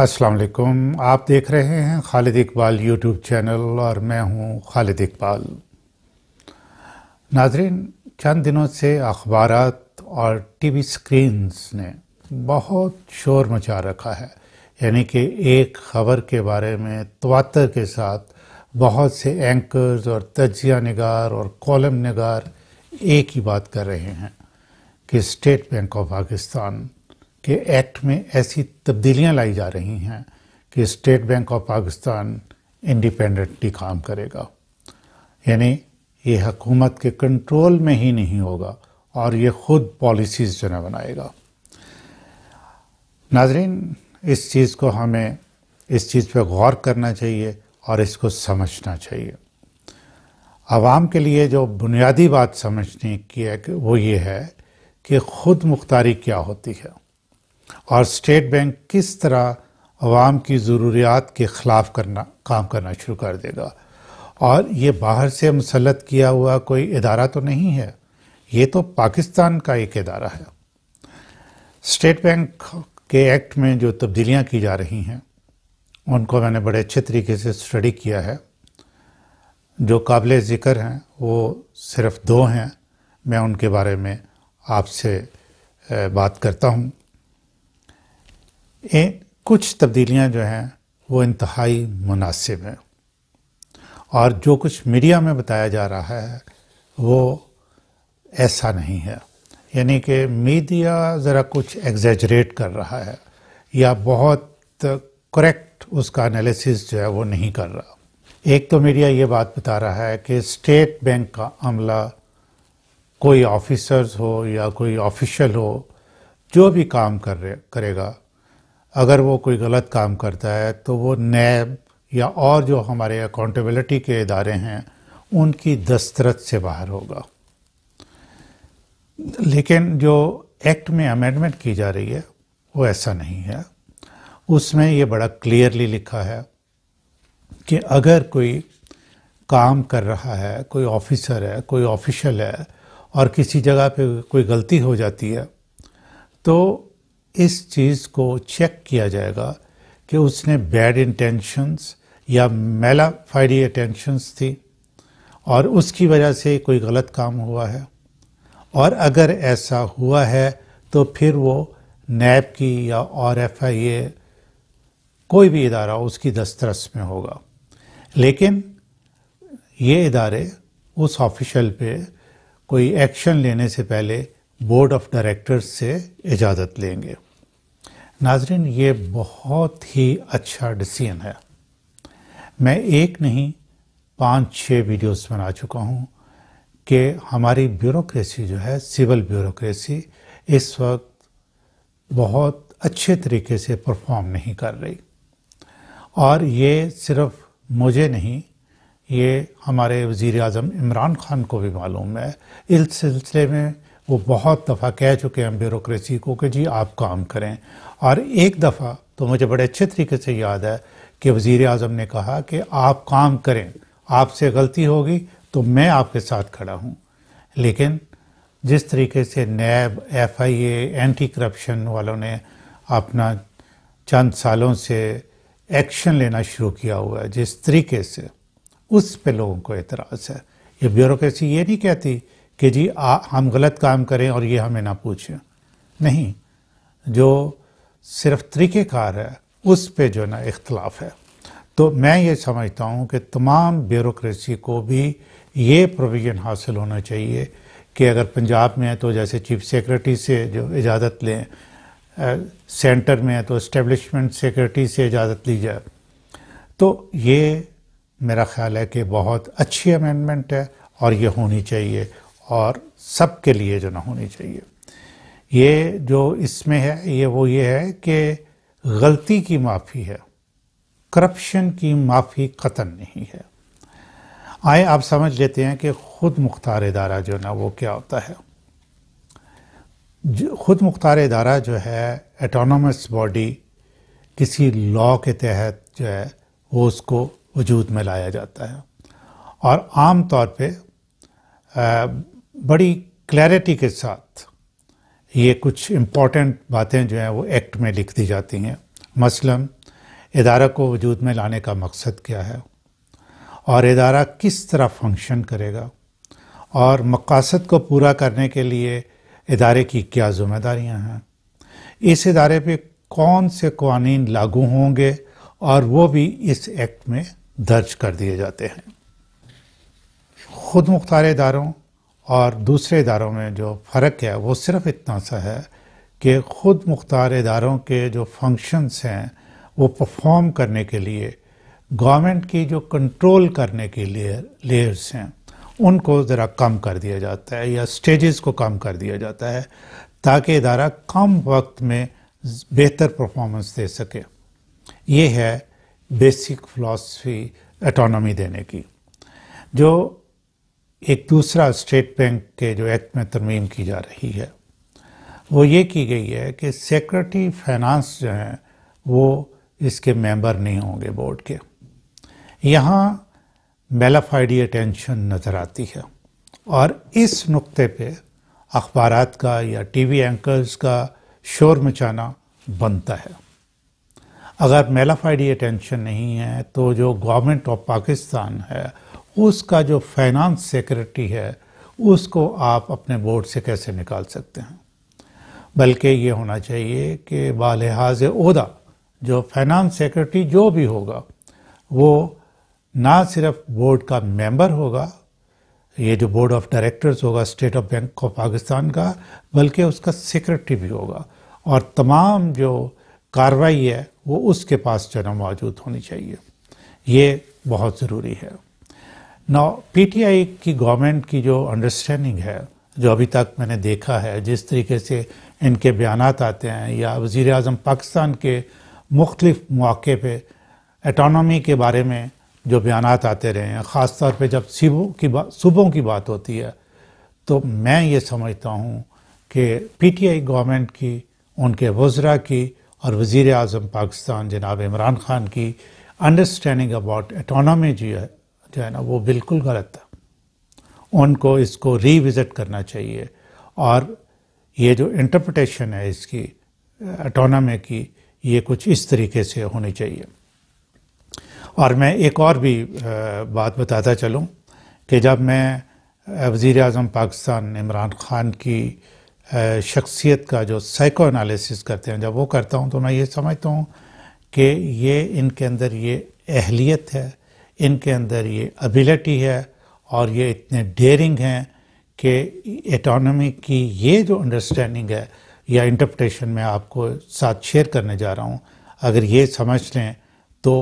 अस्सलाम वालेकुम आप देख रहे हैं खालिद इकबाल यूट्यूब चैनल और मैं हूं खालिद इकबाल नाजरीन चंद दिनों से अखबार और टी वी स्क्रीनस ने बहुत शोर मचा रखा है यानी कि एक ख़बर के बारे में तवातर के साथ बहुत से एंकर्स और तजिया नगार और कॉलम नगार एक ही बात कर रहे हैं कि स्टेट बैंक ऑफ पाकिस्तान के एक्ट में ऐसी तब्दीलियां लाई जा रही हैं कि state bank of Pakistan independently काम करेगा यानी ये हकूमत के कंट्रोल में ही नहीं होगा और ये ख़ुद पॉलिसीज़ जो है बनाएगा नाजरीन इस चीज़ को हमें इस चीज़ पर गौर करना चाहिए और इसको समझना चाहिए आवाम के लिए जो बुनियादी बात समझने की है वो ये है कि ख़ुद मुख्तारी क्या होती है और स्टेट बैंक किस तरह आवाम की ज़रूरियात के ख़िलाफ़ करना काम करना शुरू कर देगा और ये बाहर से मुसलत किया हुआ कोई इदारा तो नहीं है ये तो पाकिस्तान का एक इदारा है स्टेट बैंक के एक्ट में जो तब्दीलियाँ की जा रही हैं उनको मैंने बड़े अच्छे तरीके से स्टडी किया है जो काबिल ज़िक्र हैं वो सिर्फ़ दो हैं मैं उनके बारे में आपसे बात करता हूँ कुछ तब्दीलियां जो हैं वो इंतहाई मुनासिब हैं और जो कुछ मीडिया में बताया जा रहा है वो ऐसा नहीं है यानी कि मीडिया ज़रा कुछ एग्जेजरेट कर रहा है या बहुत करेक्ट उसका एनालिसिस जो है वो नहीं कर रहा एक तो मीडिया ये बात बता रहा है कि स्टेट बैंक का अमला कोई ऑफिसर्स हो या कोई ऑफिशियल हो जो भी काम कर रहे करेगा अगर वो कोई गलत काम करता है तो वो नैब या और जो हमारे अकाउंटेबिलिटी के इदारे हैं उनकी दस्तरत से बाहर होगा लेकिन जो एक्ट में अमेंडमेंट की जा रही है वो ऐसा नहीं है उसमें ये बड़ा क्लियरली लिखा है कि अगर कोई काम कर रहा है कोई ऑफिसर है कोई ऑफिशियल है और किसी जगह पे कोई गलती हो जाती है तो इस चीज़ को चेक किया जाएगा कि उसने बैड इंटेंशंस या मेलाफाइडी अटेंशंस थी और उसकी वजह से कोई गलत काम हुआ है और अगर ऐसा हुआ है तो फिर वो नैब की या और एफ आई ए कोई भी इदारा उसकी दस्तरस में होगा लेकिन ये इदारे उस ऑफिशल पे कोई एक्शन लेने से पहले बोर्ड ऑफ डायरेक्टर्स से इजाज़त लेंगे नाजरीन ये बहुत ही अच्छा डिसीजन है मैं एक नहीं पाँच छः वीडियोस बना चुका हूँ कि हमारी ब्यूरोक्रेसी जो है सिविल ब्यूरोक्रेसी इस वक्त बहुत अच्छे तरीके से परफॉर्म नहीं कर रही और ये सिर्फ मुझे नहीं ये हमारे वज़ी अजम इमरान खान को भी मालूम है इस सिलसिले में वो बहुत दफ़ा कह चुके हैं ब्यूरोसी को कि जी आप काम करें और एक दफ़ा तो मुझे बड़े अच्छे तरीके से याद है कि वज़ी अजम ने कहा कि आप काम करें आपसे गलती होगी तो मैं आपके साथ खड़ा हूँ लेकिन जिस तरीके से NAB F I A anti corruption वालों ने अपना चंद सालों से एक्शन लेना शुरू किया हुआ है जिस तरीके से उस पे लोगों को एतराज़ है ये ब्यूरोसी ये नहीं कहती कि जी आ, हम गलत काम करें और ये हमें ना पूछें नहीं जो सिर्फ तरीक़ेकार है उस पे जो ना इख्तलाफ है तो मैं ये समझता हूँ कि तमाम ब्यूरोसी को भी ये प्रोविज़न हासिल होना चाहिए कि अगर पंजाब में है तो जैसे चीफ सेक्रेटरी से जो इजाज़त लें सेंटर में है तो इस्टेबलिशमेंट सेक्रेटरी से इजाज़त ली जाए तो ये मेरा ख्याल है कि बहुत अच्छी अमेंडमेंट है और ये होनी चाहिए और सबके लिए जो ना होनी चाहिए ये जो इसमें है ये वो ये है कि गलती की माफ़ी है करप्शन की माफ़ी कतन नहीं है आए आप समझ लेते हैं कि ख़ुद मुख्तार इदारा जो ना वो क्या होता है ख़ुद मुख्तार इदारा जो है एटोनमस बॉडी किसी लॉ के तहत जो है वो उसको वजूद में लाया जाता है और आम तौर पे बड़ी क्लैरिटी के साथ ये कुछ इम्पॉर्टेंट बातें जो हैं वो एक्ट में लिख दी जाती हैं मसलन इदारा को वजूद में लाने का मकसद क्या है और इदारा किस तरह फंक्शन करेगा और मकासद को पूरा करने के लिए इदारे की क्या जिम्मेदारियां हैं इस इदारे पे कौन से कवानी लागू होंगे और वो भी इस एक्ट में दर्ज कर दिए जाते हैं ख़ुद मुख्तार इदारों और दूसरे इदारों में जो फ़र्क है वो सिर्फ इतना सा है कि ख़ुद मुख्तार इदारों के जो फंक्शंस हैं वो परफॉर्म करने के लिए गवर्नमेंट की जो कंट्रोल करने के लिए लेयर्स हैं उनको ज़रा कम कर दिया जाता है या स्टेजेस को कम कर दिया जाता है ताकि इदारा कम वक्त में बेहतर परफॉर्मेंस दे सके ये है बेसिक फ़िलासफ़ी एटोनमी देने की जो एक दूसरा स्टेट बैंक के जो एक्ट में तरमीम की जा रही है वो ये की गई है कि सेक्रेटरी फाइनेंस जो हैं वो इसके मेंबर नहीं होंगे बोर्ड के यहाँ मेलाफाइडी अटेंशन नज़र आती है और इस नुक्ते पे अखबार का या टीवी एंकर्स का शोर मचाना बनता है अगर मेलाफाइडी अटेंशन नहीं है तो जो गवर्नमेंट ऑफ पाकिस्तान है उसका जो फाइनेंस सेक्रेटरी है उसको आप अपने बोर्ड से कैसे निकाल सकते हैं बल्कि ये होना चाहिए कि हाज उहदा जो फाइनेंस सेक्रेटरी जो भी होगा वो ना सिर्फ बोर्ड का मेंबर होगा ये जो बोर्ड ऑफ डायरेक्टर्स होगा state of bank of Pakistan का बल्कि उसका सेक्रेटरी भी होगा और तमाम जो कार्रवाई है वो उसके पास जो मौजूद होनी चाहिए ये बहुत ज़रूरी है नाउ पीटीआई की गवर्नमेंट की जो अंडरस्टैंडिंग है जो अभी तक मैंने देखा है जिस तरीके से इनके बयान आते हैं या वज़ी अजम पाकिस्तान के मुख्तफ मौक़े पर एटॉनमी के बारे में जो बयान आते रहे हैं ख़ास तौर पर जब सिबों की बात सूबों की बात होती है तो मैं ये समझता हूँ कि पी टी आई गवर्नमेंट की उनके वज्रा की और वज़ी अजम पाकिस्तान जनाब इमरान खान की अंडरस्टैंडिंग अबाउट एटोनॉमी जो है जो है ना वो बिल्कुल गलत था उनको इसको रीविज़िट करना चाहिए और ये जो इंटरप्रटेशन है इसकी अटोनमे की ये कुछ इस तरीके से होनी चाहिए और मैं एक और भी बात बताता चलूँ कि जब मैं वज़ी अजम पाकिस्तान इमरान ख़ान की शख्सियत का जो साइको एनालिसिस करते हैं जब वो करता हूँ तो मैं ये समझता हूँ कि ये इनके अंदर ये अहलियत है इनके अंदर ये एबिलिटी है और ये इतने डेयरिंग हैं कि एटोनमी की ये जो अंडरस्टैंडिंग है या इंटरप्रटेशन में आपको साथ शेयर करने जा रहा हूँ अगर ये समझ लें तो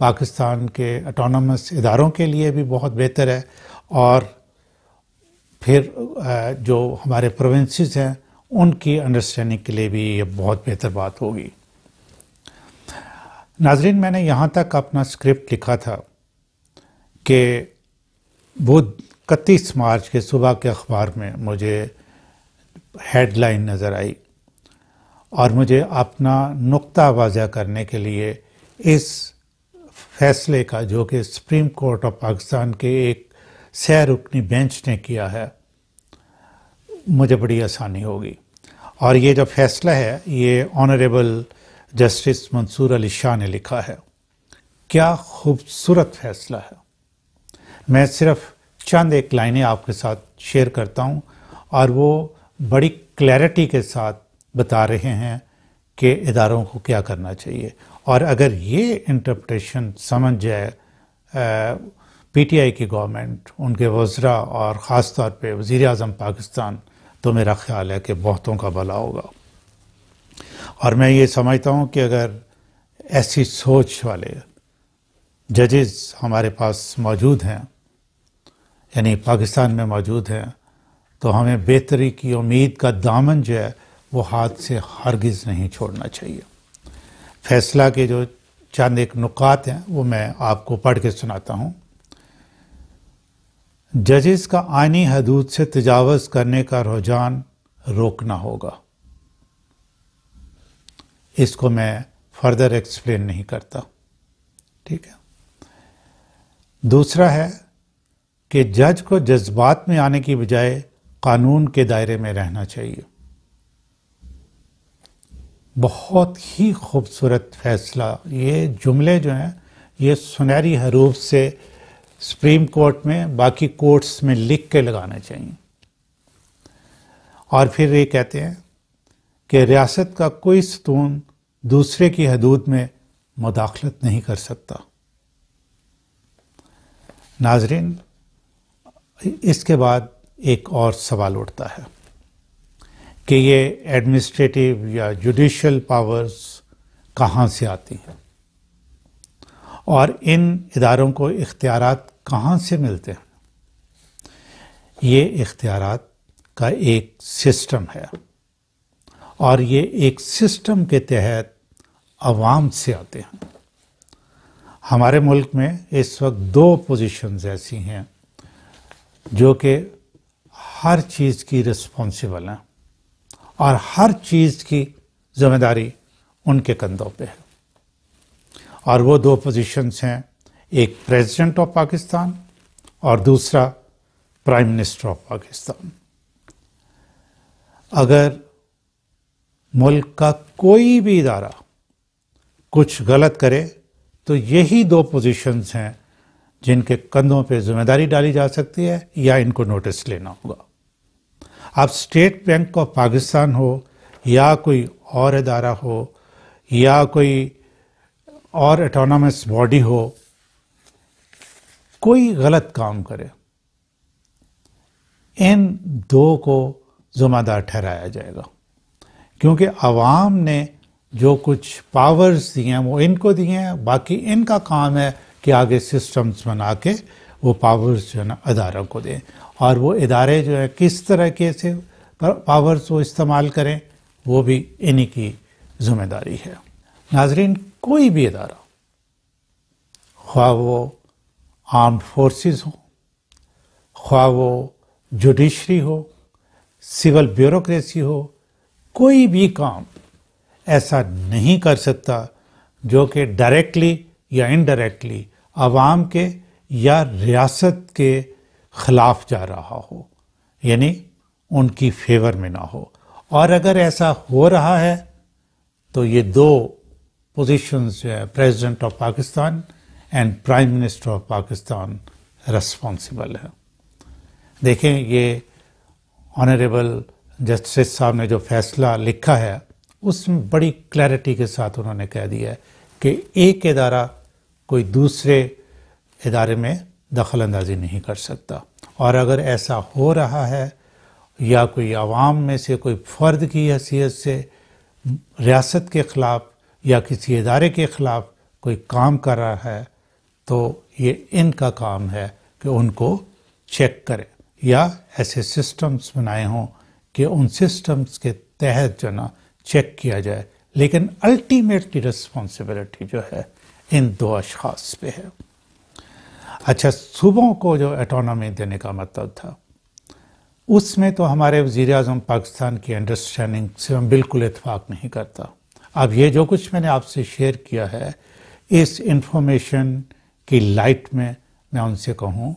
पाकिस्तान के अटोनमस इदारों के लिए भी बहुत बेहतर है और फिर जो हमारे प्रोविंसेस हैं उनकी अंडरस्टैंडिंग के लिए भी ये बहुत बेहतर बात होगी नाजरीन मैंने यहाँ तक अपना स्क्रिप्ट लिखा था कि वो इकतीस मार्च के सुबह के अखबार में मुझे हेडलाइन नज़र आई और मुझे अपना नुक्ता वाजा करने के लिए इस फैसले का जो कि सुप्रीम कोर्ट ऑफ पाकिस्तान के एक सैर रुकनी बेंच ने किया है मुझे बड़ी आसानी होगी और ये जो फैसला है ये ऑनरेबल जस्टिस मंसूर अली शाह ने लिखा है क्या खूबसूरत फैसला है मैं सिर्फ चंद एक लाइनें आपके साथ शेयर करता हूं और वो बड़ी क्लैरिटी के साथ बता रहे हैं कि इदारों को क्या करना चाहिए और अगर ये इंटरप्रटेशन समझ जाए पीटीआई की गवर्नमेंट उनके वज्रा और ख़ास तौर पे वज़ी अजम पाकिस्तान तो मेरा ख्याल है कि बहुतों का भला होगा और मैं ये समझता हूँ कि अगर ऐसी सोच वाले जजेस हमारे पास मौजूद हैं यानी पाकिस्तान में मौजूद हैं तो हमें बेहतरी की उम्मीद का दामन जो है वो हाथ से हरगिज़ नहीं छोड़ना चाहिए फैसला के जो चंद एक नुकात हैं वो मैं आपको पढ़ के सुनाता हूँ जजेस का आनी हदूद से तजावज़ करने का रुझान रोकना होगा इसको मैं फर्दर एक्सप्लेन नहीं करता ठीक है दूसरा है कि जज को जज्बात में आने की बजाय कानून के दायरे में रहना चाहिए बहुत ही खूबसूरत फैसला ये जुमले जो हैं ये सुनहरी हरूफ से सुप्रीम कोर्ट में बाकी कोर्ट्स में लिख के लगाना चाहिए और फिर ये कहते हैं कि रियासत का कोई सतून दूसरे की हदूद में मुदाखलत नहीं कर सकता नाजरीन इसके बाद एक और सवाल उठता है कि ये एडमिनिस्ट्रेटिव या जुडिशल पावर्स कहाँ से आती हैं और इन इदारों को इख्तियार कहाँ से मिलते हैं ये इख्तियार का एक सिस्टम है और ये एक सिस्टम के तहत आवाम से आते हैं हमारे मुल्क में इस वक्त दो पोजीशंस ऐसी हैं जो कि हर चीज़ की रिस्पॉन्सिबल हैं और हर चीज़ की जिम्मेदारी उनके कंधों पे है और वो दो पोजीशंस हैं एक प्रेसिडेंट ऑफ पाकिस्तान और दूसरा प्राइम मिनिस्टर ऑफ पाकिस्तान अगर मुल्क का कोई भी इदारा कुछ गलत करे तो यही दो पोजीशंस हैं जिनके कंधों पर जिम्मेदारी डाली जा सकती है या इनको नोटिस लेना होगा आप स्टेट बैंक ऑफ पाकिस्तान हो या कोई और अदारा हो या कोई और एटोनमस बॉडी हो कोई गलत काम करे इन दो को जुम्मेदार ठहराया जाएगा क्योंकि आवाम ने जो कुछ पावर्स दिए हैं वो इनको दिए हैं बाकी इनका काम है कि आगे सिस्टम्स बना के वो पावर्स जो है ना अदारों को दें और वो इदारे जो है किस तरह के से पावर्स वो इस्तेमाल करें वो भी इन्हीं की जिम्मेदारी है नाजरीन कोई भी इदारा ख्वा वो आर्म्ड फोर्सेस हो ख्वा वो जुडिशरी हो सिविल ब्यूरोक्रेसी हो कोई भी काम ऐसा नहीं कर सकता जो कि डायरेक्टली या इनडायरेक्टली आवाम के या रियासत के ख़िलाफ़ जा रहा हो यानी उनकी फेवर में ना हो और अगर ऐसा हो रहा है तो ये दो पोजीशंस जो है president of Pakistan and prime minister of Pakistan responsible है देखें ये ऑनरेबल जस्टिस साहब ने जो फैसला लिखा है उसमें बड़ी क्लैरिटी के साथ उन्होंने कह दिया है कि एक अदारा कोई दूसरे इदारे में दखल अंदाजी नहीं कर सकता और अगर ऐसा हो रहा है या कोई आवाम में से कोई फ़र्द की हैसियत से रियासत के ख़िलाफ़ या किसी इदारे के ख़िलाफ़ कोई काम कर रहा है तो ये इनका काम है कि उनको चेक करें या ऐसे सिस्टम्स बनाए हों कि उन सिस्टम्स के तहत जो ना चेक किया जाए लेकिन अल्टीमेटली रिस्पॉन्सिबिलिटी जो है इन दो अशास पे है अच्छा सूबों को जो एटोनॉमी देने का मतलब था उसमें तो हमारे वजीर अजम पाकिस्तान की अंडरस्टैंडिंग से हम बिल्कुल इतफाक़ नहीं करता अब ये जो कुछ मैंने आपसे शेयर किया है इस इंफॉर्मेशन की लाइट में मैं उनसे कहूँ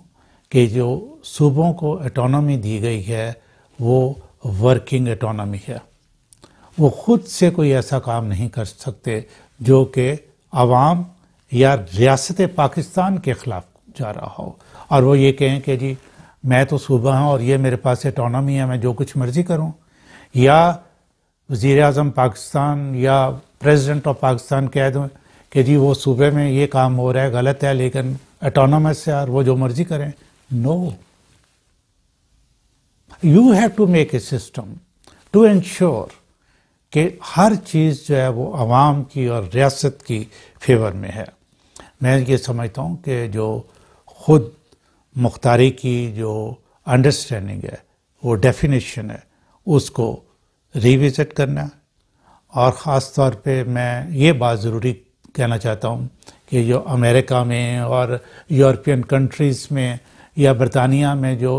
कि जो सूबों को एटोनॉमी दी गई है वो वर्किंग एटोनॉमी है वो खुद से कोई ऐसा काम नहीं कर सकते जो कि आवाम या रियासत पाकिस्तान के ख़िलाफ़ जा रहा हो और वो ये कहें कि जी मैं तो सूबा हूँ और ये मेरे पास एटोनॉमी है मैं जो कुछ मर्ज़ी करूँ या वज़ी अजम पाकिस्तान या प्रेसिडेंट ऑफ पाकिस्तान कह दूँ कि जी वो सूबे में ये काम हो रहा है गलत है लेकिन एटोनमस है और वो जो मर्ज़ी करें no you have to make a system to ensure कि हर चीज़ जो है वो आवाम की और रियासत की फेवर में है मैं ये समझता हूँ कि जो खुद मुख्तारी की जो अंडरस्टैंडिंग है वो डेफिनेशन है उसको रिविज़िट करना और ख़ास तौर पे मैं ये बात ज़रूरी कहना चाहता हूँ कि जो अमेरिका में और यूरोपियन कंट्रीज़ में या बरतानिया में जो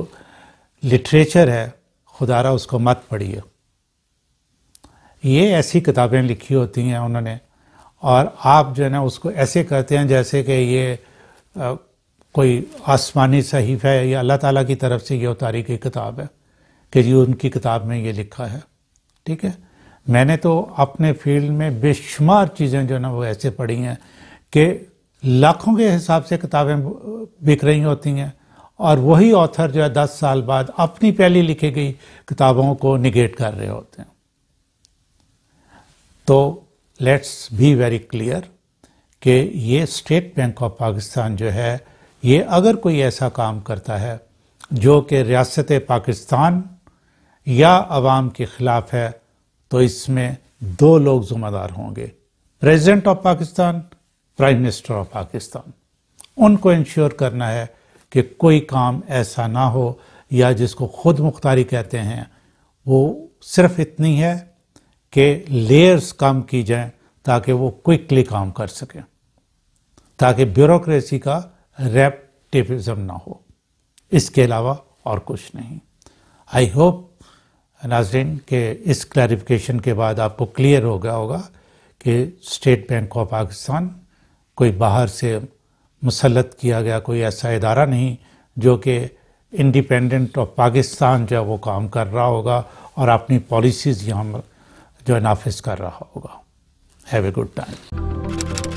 लिटरेचर है खुदारा उसको मत पढ़िए ये ऐसी किताबें लिखी होती हैं उन्होंने और आप जो है ना उसको ऐसे करते हैं जैसे कि ये आ, कोई आसमानी सहीफ है या अल्लाह ताला की तरफ से ये उतारी गई किताब है कि जी उनकी किताब में ये लिखा है ठीक है मैंने तो अपने फील्ड में बेशुमार चीज़ें जो है ना वो ऐसे पढ़ी हैं कि लाखों के हिसाब से किताबें बिक रही होती हैं और वही ऑथर जो है दस साल बाद अपनी पहली लिखी गई किताबों को निगेट कर रहे होते हैं तो लेट्स बी वेरी क्लियर कि ये स्टेट बैंक ऑफ पाकिस्तान जो है ये अगर कोई ऐसा काम करता है जो कि रियासत पाकिस्तान या आवाम के ख़िलाफ़ है तो इसमें दो लोग ज़ुम्मेदार होंगे president of Pakistan prime minister of Pakistan उनको इंश्योर करना है कि कोई काम ऐसा ना हो या जिसको खुद मुख्तारी कहते हैं वो सिर्फ इतनी है के लेयर्स कम की जाएं ताकि वो क्विकली काम कर सकें ताकि ब्यूरोक्रेसी का रेपटिविज़म ना हो इसके अलावा और कुछ नहीं आई होप नाजरीन के इस क्लैरिफिकेशन के बाद आपको क्लियर हो गया होगा कि स्टेट बैंक ऑफ पाकिस्तान कोई बाहर से मुसलत किया गया कोई ऐसा इदारा नहीं जो कि इंडिपेंडेंट ऑफ पाकिस्तान जो है वो काम कर रहा होगा और अपनी पॉलिसीज़ यहाँ जो नाफिज कर रहा होगा हैव ए गुड टाइम